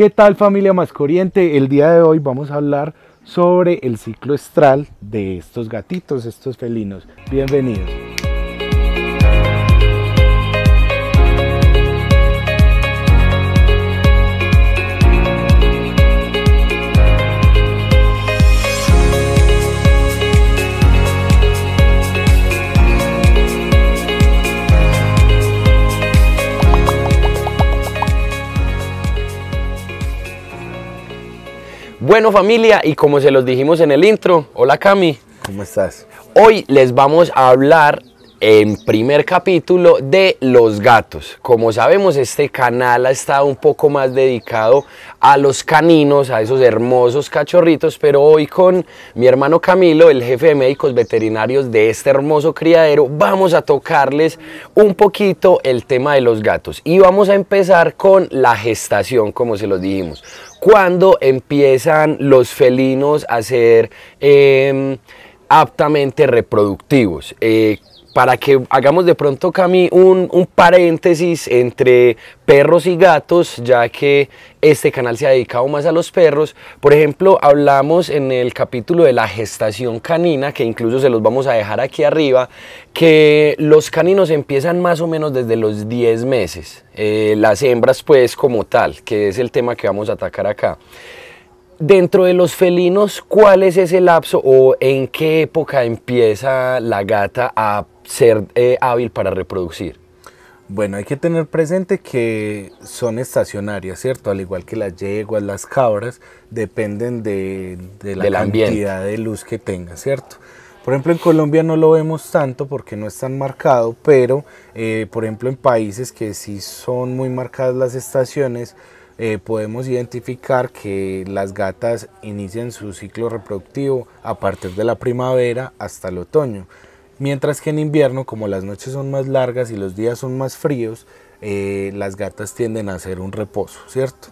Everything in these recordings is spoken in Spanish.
¿Qué tal familia más corriente? El día de hoy vamos a hablar sobre el ciclo estral de estos gatitos, estos felinos. Bienvenidos. Bueno familia, y como se los dijimos en el intro, hola Cami. ¿Cómo estás? Hoy les vamos a hablar en primer capítulo de los gatos. Como sabemos, este canal ha estado un poco más dedicado a los caninos, a esos hermosos cachorritos, pero hoy con mi hermano Camilo, el jefe de médicos veterinarios de este hermoso criadero, vamos a tocarles un poquito el tema de los gatos. Y vamos a empezar con la gestación, como se los dijimos. Cuando empiezan los felinos a ser... Em, aptamente reproductivos. Eh, para que hagamos de pronto, Cami, un, un, paréntesis entre perros y gatos, ya que este canal se ha dedicado más a los perros. Por ejemplo, hablamos en el capítulo de la gestación canina, que incluso se los vamos a dejar aquí arriba, que los caninos empiezan más o menos desde los 10 meses. Eh, las hembras, pues, como tal, que es el tema que vamos a atacar acá dentro de los felinos, ¿cuál es ese lapso o en qué época empieza la gata a ser eh, hábil para reproducir? Bueno, hay que tener presente que son estacionarias, ¿cierto? Al igual que las yeguas, las cabras, dependen de, la cantidad de luz que tenga ¿cierto? Por ejemplo, en Colombia no lo vemos tanto porque no es tan marcado, pero eh, por ejemplo en países que sí son muy marcadas las estaciones, eh, podemos identificar que las gatas inician su ciclo reproductivo a partir de la primavera hasta el otoño. Mientras que en invierno, como las noches son más largas y los días son más fríos, eh, las gatas tienden a hacer un reposo, ¿cierto?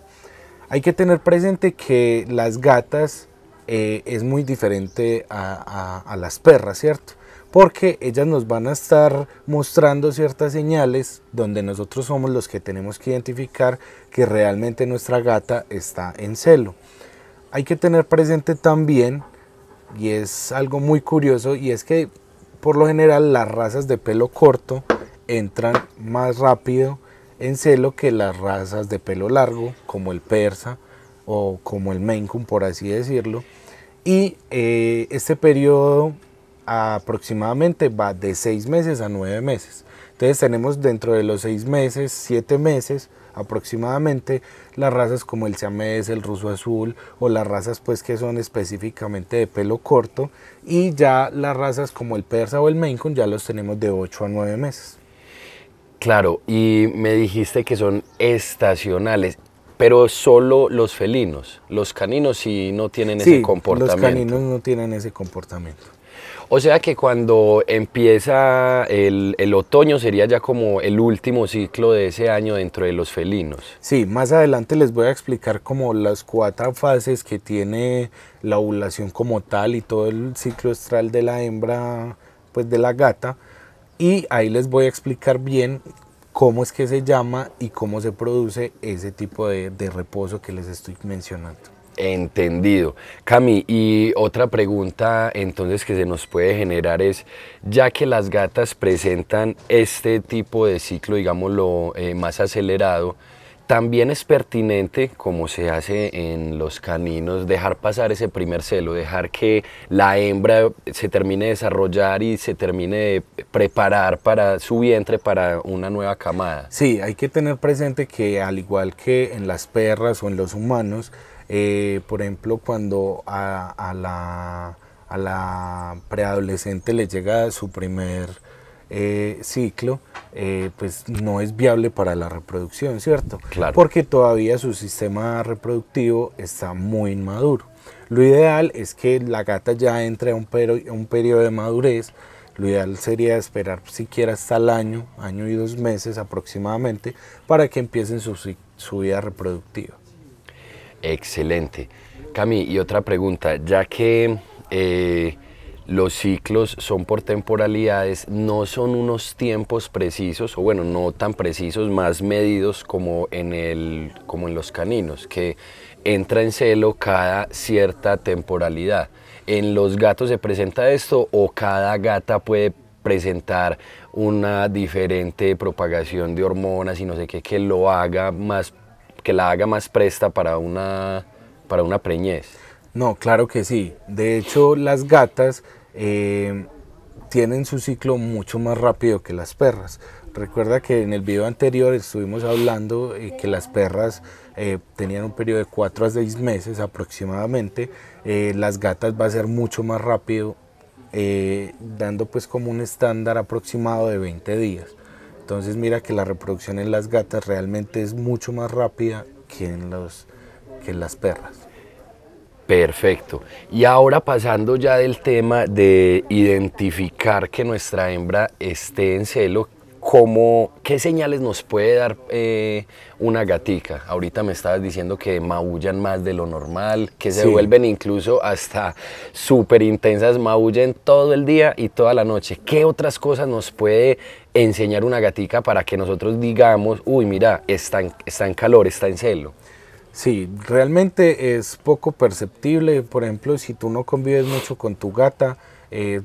Hay que tener presente que las gatas eh, es muy diferente a, a las perras, ¿cierto? porque ellas nos van a estar mostrando ciertas señales donde nosotros somos los que tenemos que identificar que realmente nuestra gata está en celo. Hay que tener presente también, y es algo muy curioso, y es que por lo general las razas de pelo corto entran más rápido en celo que las razas de pelo largo, como el persa o como el Maine por así decirlo. Y eh, este periodo aproximadamente va de seis meses a nueve meses. Entonces tenemos dentro de los seis meses, siete meses aproximadamente, las razas como el siamés, el ruso azul o las razas pues que son específicamente de pelo corto y ya las razas como el persa o el Maine ya los tenemos de ocho a nueve meses. Claro, y me dijiste que son estacionales pero solo los felinos, los caninos Si no tienen ese comportamiento. Los caninos no tienen ese comportamiento. O sea que cuando empieza el, otoño sería ya como el último ciclo de ese año dentro de los felinos. Sí, más adelante les voy a explicar como las cuatro fases que tiene la ovulación como tal y todo el ciclo estral de la hembra, pues de la gata. Y ahí les voy a explicar bien cómo es que se llama y cómo se produce ese tipo de reposo que les estoy mencionando. Entendido. Cami, y otra pregunta entonces que se nos puede generar es, ya que las gatas presentan este tipo de ciclo, digámoslo, eh, más acelerado, también es pertinente, como se hace en los caninos, dejar pasar ese primer celo, dejar que la hembra se termine de desarrollar y se termine de preparar para su vientre para una nueva camada. Sí, hay que tener presente que al igual que en las perras o en los humanos, eh, por ejemplo, cuando a, la, preadolescente le llega su primer eh, ciclo, eh, pues no es viable para la reproducción, ¿cierto? Claro. Porque todavía su sistema reproductivo está muy inmaduro. Lo ideal es que la gata ya entre a un, periodo de madurez. Lo ideal sería esperar siquiera hasta el año, año y dos meses aproximadamente, para que empiecen su vida reproductiva. Excelente. Cami, y otra pregunta, ya que eh, los ciclos son por temporalidades, no son unos tiempos precisos, o bueno, no tan precisos, más medidos como en, el, como en los caninos, que entra en celo cada cierta temporalidad. ¿En los gatos se presenta esto o cada gata puede presentar una diferente propagación de hormonas y no sé qué, que lo haga más que la haga más presta para una, para una preñez. No, claro que sí. De hecho, las gatas eh, tienen su ciclo mucho más rápido que las perras. Recuerda que en el video anterior estuvimos hablando eh, que las perras eh, tenían un periodo de 4 a 6 meses aproximadamente. las gatas va a ser mucho más rápido, dando pues como un estándar aproximado de 20 días. Entonces mira que la reproducción en las gatas realmente es mucho más rápida que en, los, que las perras. Perfecto. Y ahora pasando ya del tema de identificar que nuestra hembra esté en celo, ¿Qué señales nos puede dar eh, una gatica? Ahorita me estabas diciendo que maullan más de lo normal, que se vuelven incluso hasta súper intensas, maullen todo el día y toda la noche. ¿Qué otras cosas nos puede enseñar una gatica para que nosotros digamos, uy, mira, está en, está en calor, está en celo? Sí, realmente es poco perceptible. Por ejemplo, si tú no convives mucho con tu gata, eh,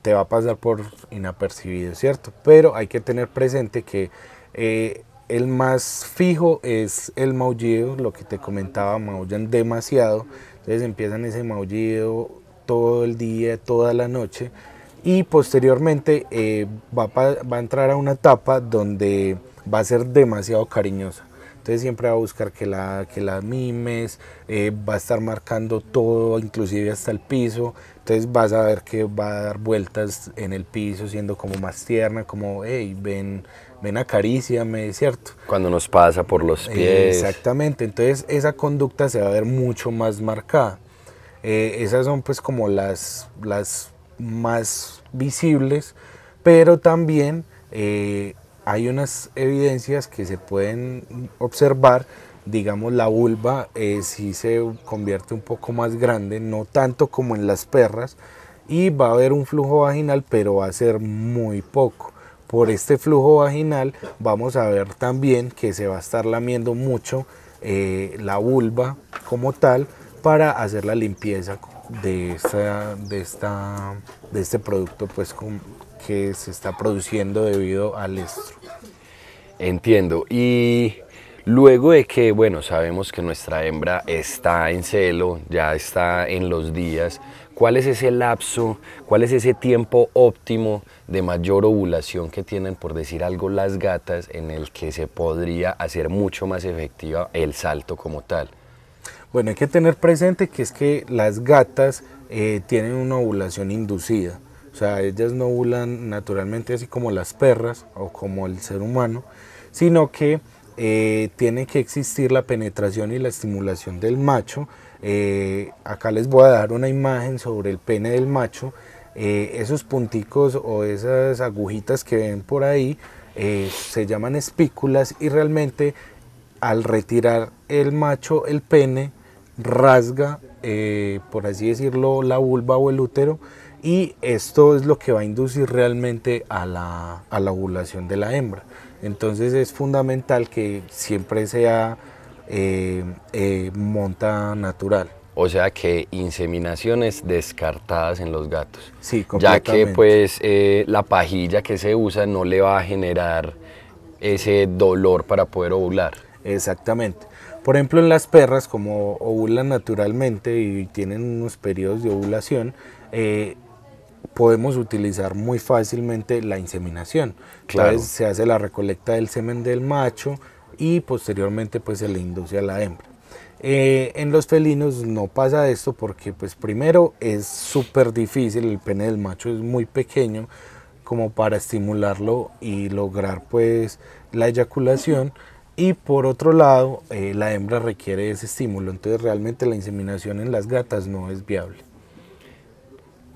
te va a pasar por inapercibido, ¿cierto? Pero hay que tener presente que eh, el más fijo es el maullido, lo que te comentaba, maullan demasiado, entonces empiezan ese maullido todo el día, toda la noche, y posteriormente eh, va, a entrar a una etapa donde va a ser demasiado cariñosa. Entonces siempre va a buscar que la, que la mimes, eh, va a estar marcando todo, inclusive hasta el piso. Entonces vas a ver que va a dar vueltas en el piso, siendo como más tierna, como, hey, ven, ven acaríciame, ¿cierto? Cuando nos pasa por los eh, pies. Exactamente, entonces esa conducta se va a ver mucho más marcada. Eh, esas son pues como las, las más visibles, pero también eh, hay unas evidencias que se pueden observar digamos la vulva eh, si se convierte un poco más grande, no tanto como en las perras, y va a haber un flujo vaginal, pero va a ser muy poco. Por este flujo vaginal vamos a ver también que se va a estar lamiendo mucho eh, la vulva como tal para hacer la limpieza de, esta, de, esta, de este producto pues, que se está produciendo debido al estro. Entiendo. Y Luego de que, bueno, sabemos que nuestra hembra está en celo, ya está en los días, ¿cuál es ese lapso, cuál es ese tiempo óptimo de mayor ovulación que tienen, por decir algo, las gatas en el que se podría hacer mucho más efectiva el salto como tal? Bueno, hay que tener presente que es que las gatas eh, tienen una ovulación inducida. O sea, ellas no ovulan naturalmente así como las perras o como el ser humano, sino que eh, tiene que existir la penetración y la estimulación del macho. Eh, acá les voy a dar una imagen sobre el pene del macho. Eh, esos punticos o esas agujitas que ven por ahí se llaman espículas y realmente al retirar el macho el pene rasga, por así decirlo, la vulva o el útero y esto es lo que va a inducir realmente a la ovulación de la hembra. Entonces es fundamental que siempre sea eh, eh, monta natural. O sea que inseminaciones descartadas en los gatos. Sí, completamente. Ya que pues eh, la pajilla que se usa no le va a generar ese dolor para poder ovular. Exactamente. Por ejemplo, en las perras, como ovulan naturalmente y tienen unos periodos de ovulación, eh, podemos utilizar muy fácilmente la inseminación. Claro. se hace la recolecta del semen del macho y posteriormente pues se le induce a la hembra. Eh, en los felinos no pasa esto porque pues primero es súper difícil, el pene del macho es muy pequeño como para estimularlo y lograr pues la eyaculación y por otro lado eh, la hembra requiere ese estímulo, entonces realmente la inseminación en las gatas no es viable.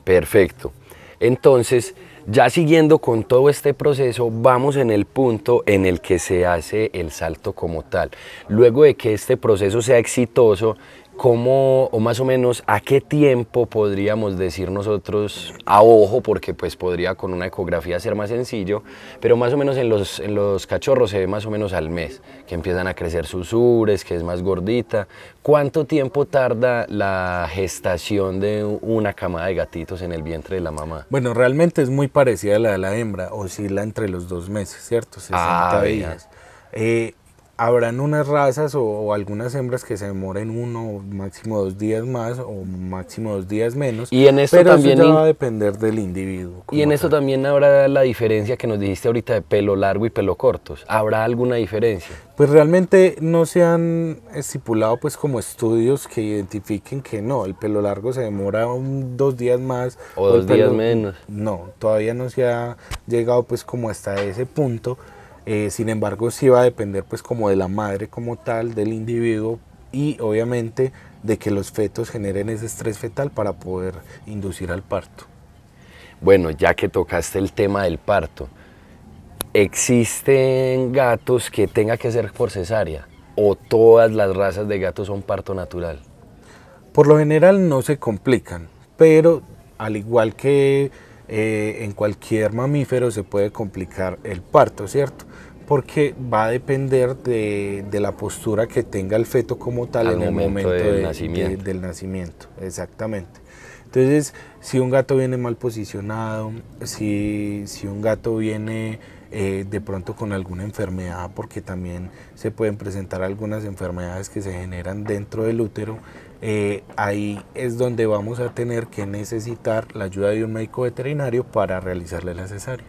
Perfecto. Entonces, ya siguiendo con todo este proceso, vamos en el punto en el que se hace el salto como tal. Luego de que este proceso sea exitoso, ¿Cómo o más o menos a qué tiempo podríamos decir nosotros a ojo, porque pues podría con una ecografía ser más sencillo, pero más o menos en los, en los cachorros se ve más o menos al mes, que empiezan a crecer sus ures, que es más gordita. ¿Cuánto tiempo tarda la gestación de una camada de gatitos en el vientre de la mamá? Bueno, realmente es muy parecida a la de la hembra, oscila entre los dos meses, ¿cierto? 60 ah, días. Eh, habrán unas razas o, algunas hembras que se demoren uno, máximo dos días más o máximo dos días menos. Y en eso también eso va a depender del individuo. Y en esto también habrá la diferencia que nos dijiste ahorita de pelo largo y pelo corto. ¿Habrá alguna diferencia? Pues realmente no se han estipulado pues como estudios que identifiquen que no, el pelo largo se demora dos días más. O, dos días menos. No, todavía no se ha llegado pues como hasta ese punto eh, sin embargo, sí va a depender pues como de la madre como tal, del individuo y obviamente de que los fetos generen ese estrés fetal para poder inducir al parto. Bueno, ya que tocaste el tema del parto, ¿existen gatos que tenga que ser por cesárea o todas las razas de gatos son parto natural? Por lo general no se complican, pero al igual que eh, en cualquier mamífero se puede complicar el parto, ¿cierto? Porque va a depender de, la postura que tenga el feto como tal en el momento, del, nacimiento. del nacimiento. Exactamente. Entonces, si un gato viene mal posicionado, si, un gato viene eh, de pronto con alguna enfermedad, porque también se pueden presentar algunas enfermedades que se generan dentro del útero, eh, ahí es donde vamos a tener que necesitar la ayuda de un médico veterinario para realizarle la cesárea.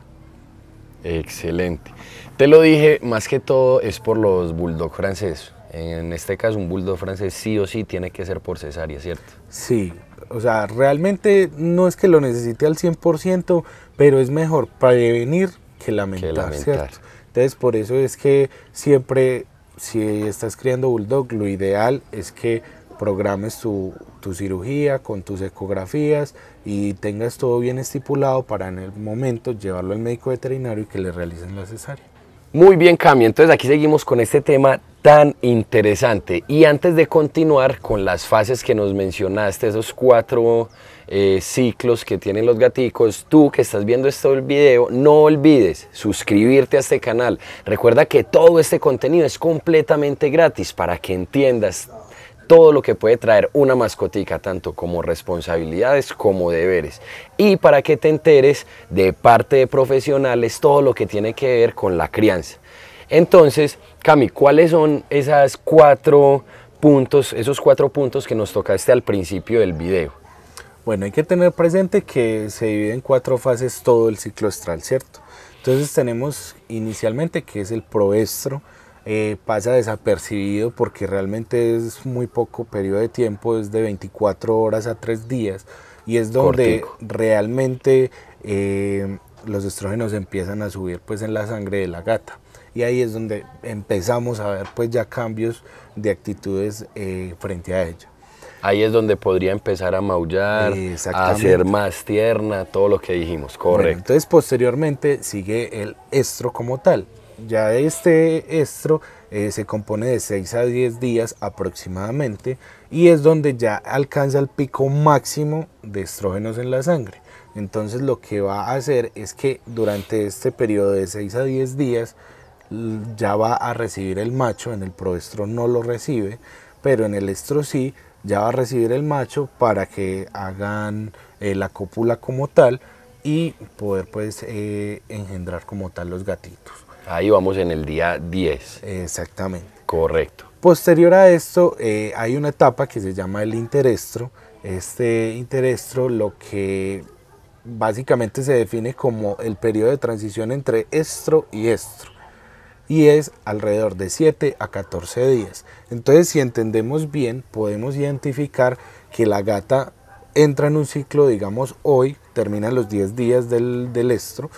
Excelente. Te lo dije, más que todo es por los bulldog franceses. En este caso, un bulldog francés sí o sí tiene que ser por cesárea, ¿cierto? Sí, o sea, realmente no es que lo necesite al 100%, pero es mejor prevenir que lamentar, que Entonces, por eso es que siempre, si estás criando bulldog, lo ideal es que programes tu, cirugía con tus ecografías y tengas todo bien estipulado para en el momento llevarlo al médico veterinario y que le realicen la cesárea. Muy bien, Cami. Entonces aquí seguimos con este tema tan interesante. Y antes de continuar con las fases que nos mencionaste, esos cuatro eh, ciclos que tienen los gaticos, tú que estás viendo este video, no olvides suscribirte a este canal. Recuerda que todo este contenido es completamente gratis para que entiendas todo lo que puede traer una mascotica, tanto como responsabilidades como deberes. Y para que te enteres de parte de profesionales todo lo que tiene que ver con la crianza. Entonces, Cami, ¿cuáles son esas cuatro puntos, esos cuatro puntos que nos tocaste al principio del video? Bueno, hay que tener presente que se divide en cuatro fases todo el ciclo estral, ¿cierto? Entonces tenemos inicialmente que es el proestro, eh, pasa desapercibido porque realmente es muy poco periodo de tiempo, es de 24 horas a 3 días y es donde realmente eh, los estrógenos empiezan a subir pues en la sangre de la gata y ahí es donde empezamos a ver pues ya cambios de actitudes eh, frente a ella. Ahí es donde podría empezar a maullar, a ser más tierna, todo lo que dijimos, correcto. entonces posteriormente sigue el estro como tal, ya este estro eh, se compone de 6 a 10 días aproximadamente y es donde ya alcanza el pico máximo de estrógenos en la sangre. Entonces lo que va a hacer es que durante este periodo de 6 a 10 días ya va a recibir el macho, en el proestro no lo recibe, pero en el estro sí, ya va a recibir el macho para que hagan eh, la cópula como tal y poder pues eh, engendrar como tal los gatitos. Ahí vamos en el día 10. Exactamente. Correcto. Posterior a esto eh, hay una etapa que se llama el interestro. Este interestro lo que básicamente se define como el periodo de transición entre estro y estro. Y es alrededor de 7 a 14 días. Entonces si entendemos bien podemos identificar que la gata entra en un ciclo, digamos hoy, termina los 10 días del, del estro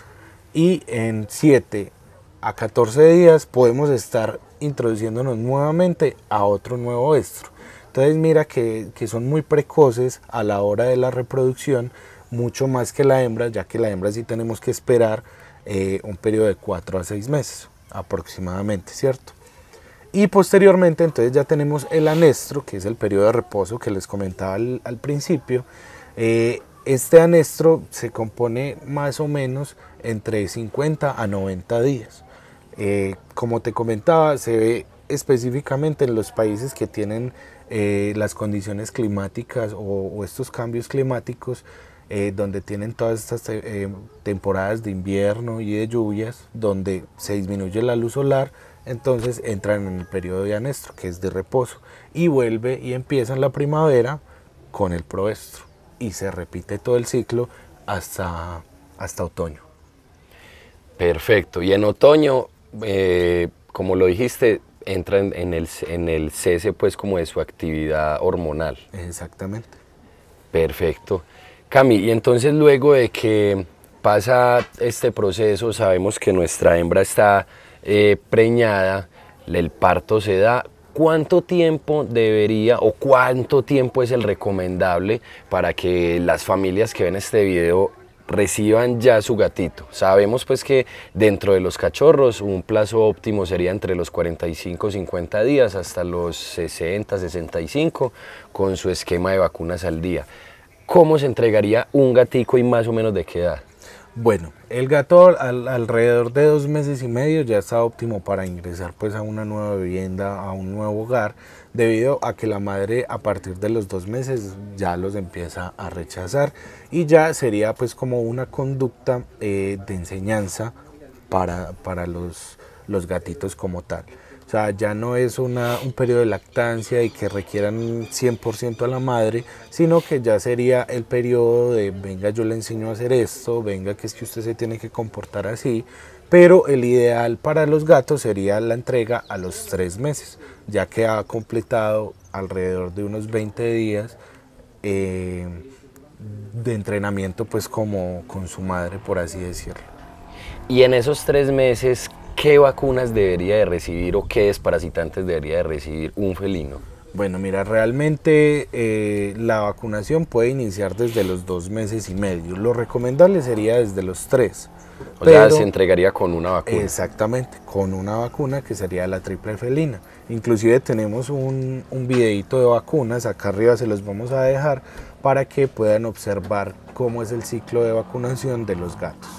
y en 7 a 14 días podemos estar introduciéndonos nuevamente a otro nuevo estro. Entonces mira que, son muy precoces a la hora de la reproducción, mucho más que la hembra, ya que la hembra sí tenemos que esperar eh, un periodo de 4 a 6 meses aproximadamente, ¿cierto? Y posteriormente entonces ya tenemos el anestro, que es el periodo de reposo que les comentaba al, principio. Eh, este anestro se compone más o menos entre 50 a 90 días. Eh, como te comentaba, se ve específicamente en los países que tienen eh, las condiciones climáticas o, estos cambios climáticos, eh, donde tienen todas estas temporadas de invierno y de lluvias, donde se disminuye la luz solar, entonces entran en el periodo de anestro, que es de reposo, y vuelve y empiezan la primavera con el proestro, y se repite todo el ciclo hasta, hasta otoño. Perfecto, y en otoño eh, como lo dijiste, entra en, el, en el cese pues como de su actividad hormonal. Exactamente. Perfecto. Cami, y entonces luego de que pasa este proceso, sabemos que nuestra hembra está eh, preñada, el parto se da. ¿Cuánto tiempo debería o cuánto tiempo es el recomendable para que las familias que ven este video reciban ya su gatito. Sabemos pues que dentro de los cachorros un plazo óptimo sería entre los 45 50 días hasta los 60 65 con su esquema de vacunas al día. ¿Cómo se entregaría un gatico y más o menos de qué edad? Bueno, el gato alrededor de dos meses y medio ya está óptimo para ingresar pues a una nueva vivienda, a un nuevo hogar, debido a que la madre a partir de los dos meses ya los empieza a rechazar y ya sería pues como una conducta eh, de enseñanza para, para los, los gatitos como tal. O sea, ya no es una, un periodo de lactancia y que requieran 100% a la madre, sino que ya sería el periodo de, venga, yo le enseño a hacer esto, venga, que es que usted se tiene que comportar así, pero el ideal para los gatos sería la entrega a los tres meses, ya que ha completado alrededor de unos 20 días eh, de entrenamiento pues como con su madre, por así decirlo. Y en esos tres meses, ¿qué vacunas debería de recibir o qué desparasitantes debería de recibir un felino? Bueno, mira, realmente eh, la vacunación puede iniciar desde los dos meses y medio. Lo recomendable sería desde los tres. O sea, se entregaría con una vacuna. Exactamente, con una vacuna que sería la triple felina. Inclusive tenemos un, un videito de vacunas, acá arriba se los vamos a dejar para que puedan observar cómo es el ciclo de vacunación de los gatos.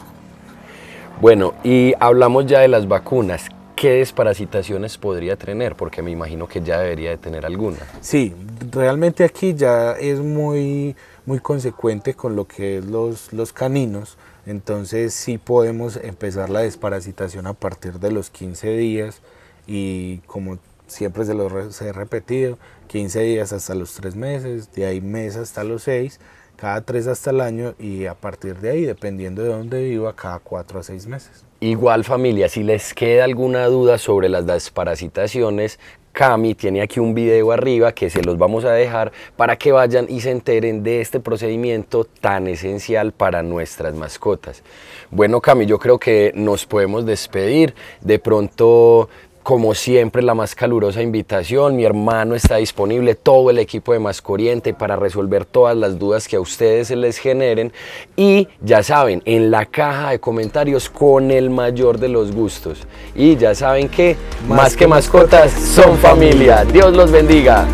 Bueno, y hablamos ya de las vacunas. ¿Qué desparasitaciones podría tener? Porque me imagino que ya debería de tener alguna. Sí, realmente aquí ya es muy, muy consecuente con lo que es los, los caninos. Entonces sí podemos empezar la desparasitación a partir de los 15 días y como siempre se lo he repetido, 15 días hasta los 3 meses, de ahí mes hasta los 6 cada tres hasta el año y a partir de ahí, dependiendo de dónde viva, cada cuatro a seis meses. Igual familia, si les queda alguna duda sobre las desparasitaciones, Cami tiene aquí un video arriba que se los vamos a dejar para que vayan y se enteren de este procedimiento tan esencial para nuestras mascotas. Bueno Cami, yo creo que nos podemos despedir. De pronto como siempre, la más calurosa invitación. Mi hermano está disponible, todo el equipo de Mascoriente para resolver todas las dudas que a ustedes se les generen. Y ya saben, en la caja de comentarios con el mayor de los gustos. Y ya saben que más, que, mascotas son familia. Dios los bendiga.